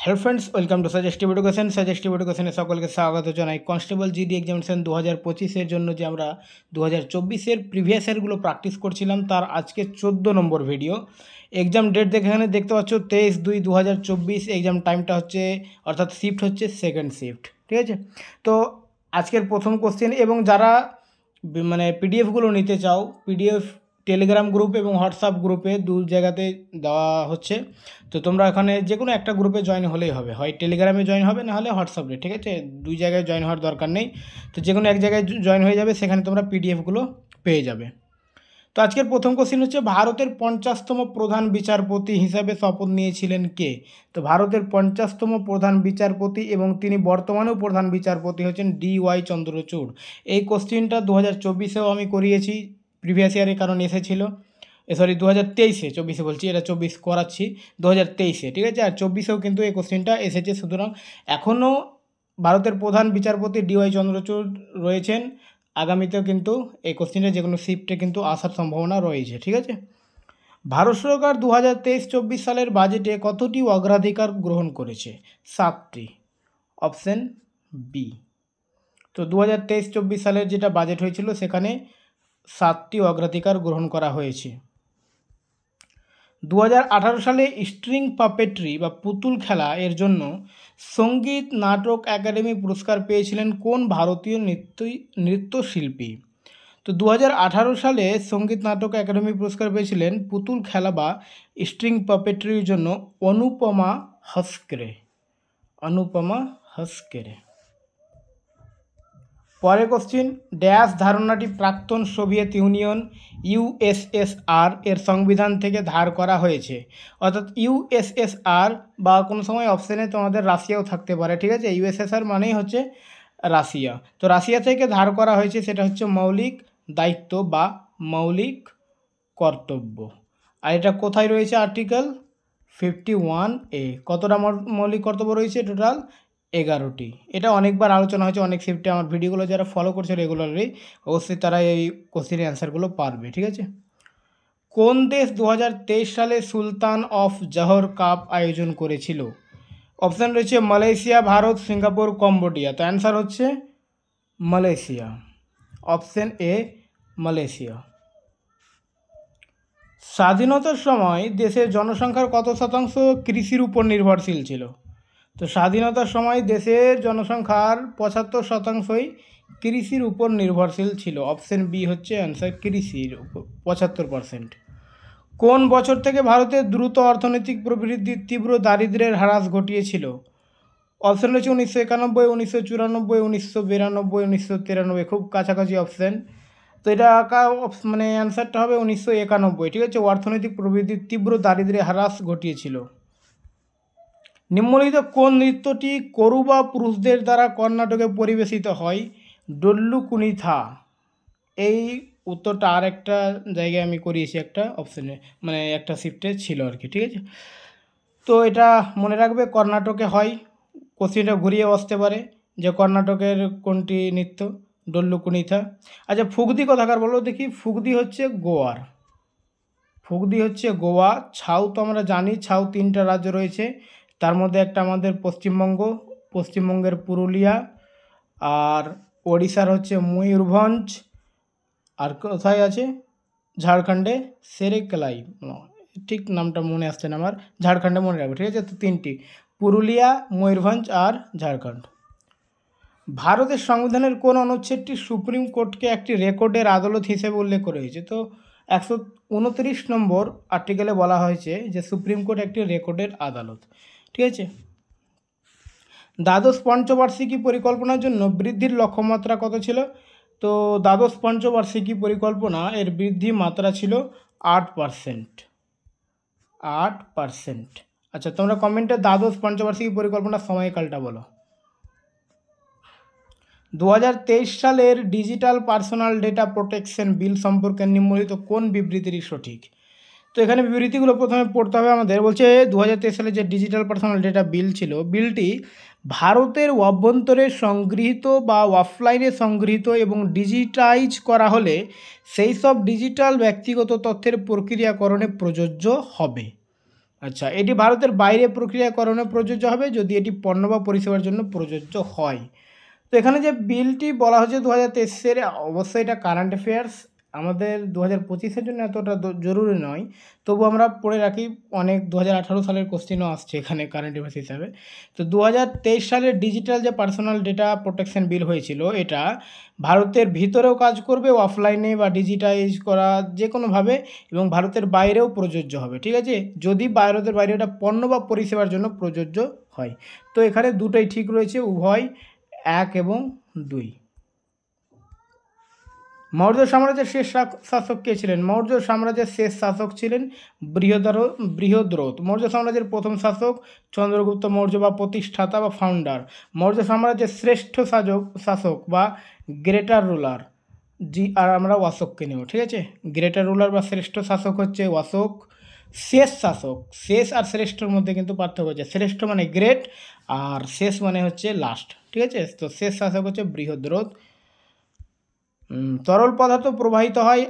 hello friends welcome to suggestive education suggestive এডুকেশনে সকলকে স্বাগত জানাই কনস্টেবল জিডি এক্সামিনেশন দু হাজার পঁচিশের জন্য যে আমরা দু হাজার চব্বিশের প্রিভিয়াস ইয়ারগুলো প্র্যাকটিস করছিলাম তার আজকে চোদ্দো নম্বর ভিডিও এক্সাম ডেট দেখে এখানে দেখতে পাচ্ছ তেইশ দুই দু হাজার চব্বিশ এক্সাম টাইমটা হচ্ছে অর্থাৎ শিফট হচ্ছে সেকেন্ড শিফট ঠিক আছে তো আজকের প্রথম কোশ্চেন এবং যারা মানে পিডিএফগুলো নিতে চাও পিডিএফ টেলিগ্রাম গ্রুপ এবং হোয়াটসঅ্যাপ গ্রুপে দু জায়গাতে দেওয়া হচ্ছে তো তোমরা এখানে যে কোনো একটা গ্রুপে জয়েন হলেই হবে হয় টেলিগ্রামে জয়েন হবে না হলে হোয়াটসঅ্যাপে ঠিক আছে দুই জায়গায় জয়েন হওয়ার দরকার নেই তো যে কোনো এক জায়গায় জয়েন হয়ে যাবে সেখানে তোমরা পিডিএফগুলো পেয়ে যাবে তো আজকের প্রথম কোশ্চিন হচ্ছে ভারতের পঞ্চাশতম প্রধান বিচারপতি হিসাবে শপথ নিয়েছিলেন কে তো ভারতের পঞ্চাশতম প্রধান বিচারপতি এবং তিনি বর্তমানেও প্রধান বিচারপতি হচ্ছেন ডি ওয়াই চন্দ্রচূড় এই কোশ্চিনটা দু হাজার চব্বিশেও আমি করিয়েছি প্রিভিয়াস ইয়ারে কারণ এসেছিল সরি দু হাজার তেইশে চব্বিশে বলছি এটা চব্বিশ করাচ্ছি দু হাজার তেইশে ঠিক আছে আর চব্বিশেও কিন্তু এই কোশ্চেনটা এসেছে সুতরাং এখনও ভারতের প্রধান বিচারপতি ডিওয়াই চন্দ্রচূড় রয়েছেন আগামীতেও কিন্তু এই কোশ্চেনটা যে কোনো শিফটে কিন্তু আসার সম্ভাবনা রয়েছে ঠিক আছে ভারত সরকার দু হাজার তেইশ চব্বিশ সালের বাজেটে কতটি অগ্রাধিকার গ্রহণ করেছে সাতটি অপশন বি তো দু হাজার তেইশ চব্বিশ সালের যেটা বাজেট হয়েছিল সেখানে সাতটি অগ্রাধিকার গ্রহণ করা হয়েছে দু সালে স্ট্রিং পাপেট্রি বা পুতুল খেলা এর জন্য সঙ্গীত নাটক একাডেমি পুরস্কার পেয়েছিলেন কোন ভারতীয় নৃত্য নৃত্যশিল্পী তো দু সালে সঙ্গীত নাটক একাডেমি পুরস্কার পেয়েছিলেন পুতুল খেলা বা স্ট্রিং পাপেট্রির জন্য অনুপমা হস্করে অনুপমা হস্করে পরে কোশ্চিন ড্যাশ ধারণাটি প্রাক্তন সোভিয়েত ইউনিয়ন ইউএসএসআর এর সংবিধান থেকে ধার করা হয়েছে অর্থাৎ ইউএসএসআর বা কোনো সময় অপশানে তোমাদের রাশিয়াও থাকতে পারে ঠিক আছে ইউএসএসআর মানেই হচ্ছে রাশিয়া তো রাশিয়া থেকে ধার করা হয়েছে সেটা হচ্ছে মৌলিক দায়িত্ব বা মৌলিক কর্তব্য আর এটা কোথায় রয়েছে আর্টিকেল ফিফটি ওয়ান এ কতটা মৌলিক কর্তব্য রয়েছে টোটাল এগারোটি এটা অনেকবার আলোচনা হয়েছে অনেক শিফটে আমার ভিডিওগুলো যারা ফলো করছে রেগুলারলি অবশ্যই তারা এই কোশ্চেনের অ্যান্সারগুলো পারবে ঠিক আছে কোন দেশ দু সালে সুলতান অফ জহর কাপ আয়োজন করেছিল অপশান রয়েছে মালয়েশিয়া ভারত সিঙ্গাপুর কম্বোডিয়া তো অ্যান্সার হচ্ছে মালয়েশিয়া অপশান এ মালয়েশিয়া স্বাধীনতার সময় দেশের জনসংখ্যার কত শতাংশ কৃষির উপর নির্ভরশীল ছিল তো স্বাধীনতার সময় দেশের জনসংখ্যার পঁচাত্তর শতাংশই কৃষির উপর নির্ভরশীল ছিল অপশন বি হচ্ছে অ্যান্সার কৃষির উপর পঁচাত্তর পারসেন্ট কোন বছর থেকে ভারতের দ্রুত অর্থনৈতিক প্রবৃদ্ধির তীব্র দারিদ্রের হ্রাস ঘটিয়েছিল অপশন রয়েছে উনিশশো একানব্বই উনিশশো চুরানব্বই উনিশশো বিরানব্বই উনিশশো তিরানব্বই খুব কাছাকাছি অপশন তো এটা আঁকা মানে অ্যান্সারটা হবে উনিশশো একানব্বই ঠিক আছে অর্থনৈতিক প্রবৃদ্ধির তীব্র দারিদ্রের হ্রাস ঘটিয়েছিল নিম্নলিখিত কোন নৃত্যটি করুবা পুরুষদের দ্বারা কর্ণাটকে পরিবেশিত হয় ডল্লু কুনিথা এই উত্তরটা আর একটা জায়গায় আমি করিয়েছি একটা অপশানে মানে একটা শিফটে ছিল আর কি ঠিক আছে তো এটা মনে রাখবে কর্ণাটকে হয় কোশ্চিনটা ঘুরিয়ে আসতে পারে যে কর্ণাটকের কোনটি নৃত্য ডল্লু কুনিথা আচ্ছা ফুগদি কথাকার বলো দেখি ফুগদি হচ্ছে গোয়ার ফুগদি হচ্ছে গোয়া ছাউ তো আমরা জানি ছাউ তিনটা রাজ্য রয়েছে তার মধ্যে একটা আমাদের পশ্চিমবঙ্গ পশ্চিমবঙ্গের পুরুলিয়া আর ওড়িশার হচ্ছে ময়ূরভঞ্জ আর কোথায় আছে ঝাড়খণ্ডে সেরেকলাই ঠিক নামটা মনে আসছে না আমার ঝাড়খণ্ডে মনে রাখবে ঠিক আছে তো তিনটি পুরুলিয়া ময়ূরভঞ্জ আর ঝাড়খণ্ড ভারতের সংবিধানের কোন অনুচ্ছেদটি সুপ্রিম কোর্টকে একটি রেকর্ডের আদালত হিসেবে উল্লেখ করে হয়েছে তো একশো উনত্রিশ নম্বর আর্টিকেলে বলা হয়েছে যে সুপ্রিম কোর্ট একটি রেকর্ডের আদালত ঠিক আছে দ্বাদশ পঞ্চবার্ষিকী পরিকল্পনার জন্য বৃদ্ধির লক্ষ্যমাত্রা কত ছিল তো দ্বাদশ পঞ্চবার্ষিকী পরিকল্পনা এর বৃদ্ধি মাত্রা ছিল আট পারসেন্ট আট পারসেন্ট আচ্ছা তোমরা কমেন্টে দ্বাদশ পঞ্চবার্ষিকী পরিকল্পনার সময়কালটা বলো দু সালের digital personal data protection bill সম্পর্কে নিম্নলিত কোন বিবৃতিটি সঠিক তো এখানে বিবৃতিগুলো প্রথমে পড়তে হবে আমাদের বলছে দু সালে যে ডিজিটাল পার্সোনাল ডেটা বিল ছিল বিলটি ভারতের অভ্যন্তরে সংগৃহীত বা অফলাইনে সংগৃহীত এবং ডিজিটাইজ করা হলে সেই সব ডিজিটাল ব্যক্তিগত তথ্যের প্রক্রিয়াকরণে প্রযোজ্য হবে আচ্ছা এটি ভারতের বাইরে প্রক্রিয়াকরণে প্রযোজ্য হবে যদি এটি পণ্য বা পরিষেবার জন্য প্রযোজ্য হয় তো এখানে যে বিলটি বলা হচ্ছে দু হাজার তেইশের অবশ্যই এটা কারেন্ট অ্যাফেয়ার্স আমাদের দু হাজার পঁচিশের জন্য এতটা জরুরি নয় তবু আমরা পড়ে রাখি অনেক দু হাজার আঠারো সালের কোশ্চেনও আসছে এখানে কারেন্ট অ্যাফেয়ার্স হিসাবে তো দু হাজার তেইশ সালের ডিজিটাল যে পার্সোনাল ডেটা প্রোটেকশন বিল হয়েছিল এটা ভারতের ভিতরেও কাজ করবে অফলাইনে বা ডিজিটাইজ করা যে কোনোভাবে এবং ভারতের বাইরেও প্রযোজ্য হবে ঠিক আছে যদি ভারতের বাইরে এটা পণ্য বা পরিষেবার জন্য প্রযোজ্য হয় তো এখানে দুটোই ঠিক রয়েছে উভয় এক এবং দুই মৌর্য সাম্রাজ্যের শেষ শাসক কে ছিলেন মৌর্য সাম্রাজ্যের শেষ শাসক ছিলেন বৃহদার বৃহদ্রথ মৌর্য সাম্রাজ্যের প্রথম শাসক চন্দ্রগুপ্ত মৌর্য বা প্রতিষ্ঠাতা বা ফাউন্ডার মৌর্য সাম্রাজ্যের শ্রেষ্ঠ শাসক শাসক বা গ্রেটার রুলার জি আর আমরা অশোককে নেব ঠিক আছে গ্রেটার রুলার বা শ্রেষ্ঠ শাসক হচ্ছে অশোক শেষ শাসক শেষ আর শ্রেষ্ঠর মধ্যে কিন্তু পার্থক্য হচ্ছে শ্রেষ্ঠ মানে গ্রেট আর শেষ মানে হচ্ছে লাস্ট ঠিক আছে তো শেষ শাসক হচ্ছে বৃহদ্রথ তরল পদার্থ প্রবাহিত হয়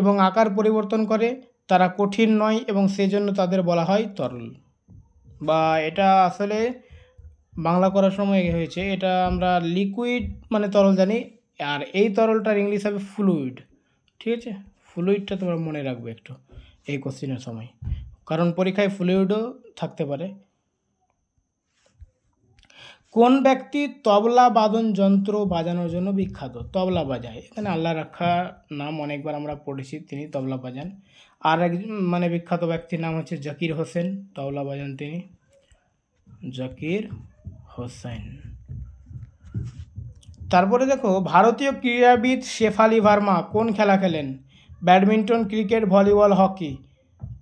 এবং আকার পরিবর্তন করে তারা কঠিন নয় এবং সেজন্য তাদের বলা হয় তরল বা এটা আসলে বাংলা করার সময় হয়েছে এটা আমরা লিকুইড মানে তরল জানি আর এই তরলটার ইংলিশ হবে ফ্লুইড ঠিক আছে ফ্লুইডটা তোমরা মনে রাখবে একটু এই কোশ্চিনের সময় কারণ পরীক্ষায় ফ্লুইডও থাকতে পারে কোন ব্যক্তি তবলা বাদন যন্ত্র বাজানোর জন্য বিখ্যাত তবলা বাজায় এখানে আল্লাহ রাখা নাম অনেকবার আমরা পড়েছি তিনি তবলা বাজান আর এক মানে বিখ্যাত ব্যক্তির নাম হচ্ছে জাকির হোসেন তবলা বাজান তিনি জাকির হোসেন তারপরে দেখো ভারতীয় ক্রীড়াবিদ শেফালি ভার্মা কোন খেলা খেলেন ব্যাডমিন্টন ক্রিকেট ভলিবল হকি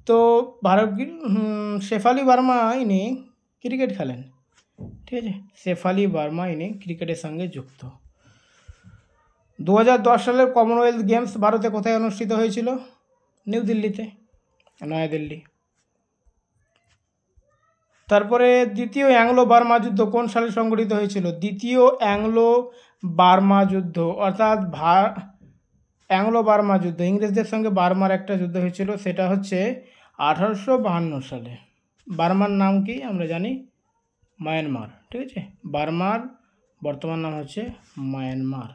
তো ভারত শেফালি ভার্মা ইনি ক্রিকেট খেলেন ঠিক আছে শেফালি বার্মা ইনি ক্রিকেটের সঙ্গে যুক্ত দু সালের কমনওয়েলথ গেমস ভারতে কোথায় অনুষ্ঠিত হয়েছিল নিউ দিল্লিতে নয়াদিল্লি তারপরে দ্বিতীয় অ্যাংলো বার্মা যুদ্ধ কোন সালে সংগঠিত হয়েছিল দ্বিতীয় অ্যাংলো বার্মা যুদ্ধ অর্থাৎ ভা অ্যাংলো বার্মা যুদ্ধ ইংরেজদের সঙ্গে বার্মার একটা যুদ্ধ হয়েছিল সেটা হচ্ছে আঠারোশো সালে বার্মার নাম কি আমরা জানি মায়ানমার ঠিক আছে বার্মার বর্তমান নাম হচ্ছে মায়ানমার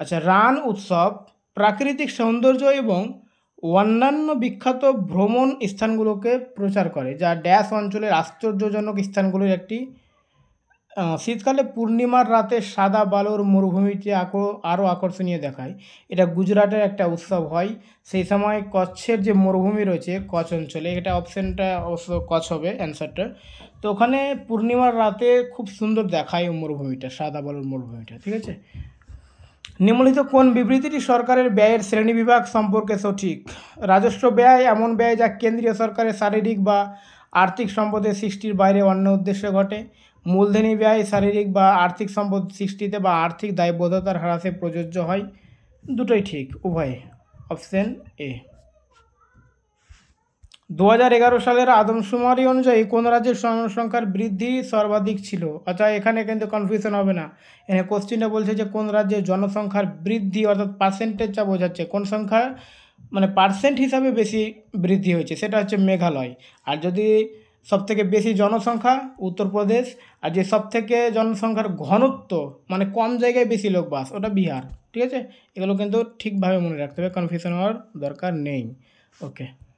আচ্ছা রান উৎসব প্রাকৃতিক সৌন্দর্য এবং অন্যান্য বিখ্যাত ভ্রমণ স্থানগুলোকে প্রচার করে যা ড্যাশ অঞ্চলের আশ্চর্যজনক স্থানগুলোর একটি শীতকালে পূর্ণিমার রাতে সাদা বালুর মরুভূমিটি আরও আকর্ষণীয় দেখায় এটা গুজরাটের একটা উৎসব হয় সেই সময় কচ্ছের যে মরুভূমি রয়েছে কচ্ছ অঞ্চলে এটা অপশানটা অবশ্য কচ্ছ হবে অ্যান্সারটা তো ওখানে পূর্ণিমার রাতে খুব সুন্দর দেখায় মরুভূমিটা সাদা বালুর মরুভূমিটা ঠিক আছে নিম্নলিখিত কোন বিবৃতিটি সরকারের ব্যয়ের শ্রেণী বিভাগ সম্পর্কে সঠিক রাজস্ব ব্যয় এমন ব্যয় যা কেন্দ্রীয় সরকারের শারীরিক বা আর্থিক সম্পদের সৃষ্টির বাইরে অন্য উদ্দেশ্যে ঘটে মূলধনী ব্যয় শারীরিক বা আর্থিক সম্পদ সৃষ্টিতে বা আর্থিক দায়বদ্ধতার হ্রাসে প্রযোজ্য হয় দুটোই ঠিক উভয়ে অপশন এ দু সালের আদমশুমারি অনুযায়ী কোন রাজ্যের জনসংখ্যার বৃদ্ধি সর্বাধিক ছিল আচ্ছা এখানে কিন্তু কনফিউশন হবে না এখানে কোশ্চিনটা বলছে যে কোন রাজ্যের জনসংখ্যার বৃদ্ধি অর্থাৎ পার্সেন্টেজটা বোঝাচ্ছে কোন সংখ্যা মানে পার্সেন্ট হিসাবে বেশি বৃদ্ধি হয়েছে সেটা হচ্ছে মেঘালয় আর যদি সবথেকে বেশি জনসংখ্যা উত্তরপ্রদেশ আর যে সবথেকে জনসংখ্যার ঘনত্ব মানে কম জায়গায় বেশি লোক বাস ওটা বিহার ঠিক আছে এগুলো কিন্তু ঠিকভাবে মনে রাখতে হবে কনফিউশন হওয়ার দরকার নেই ওকে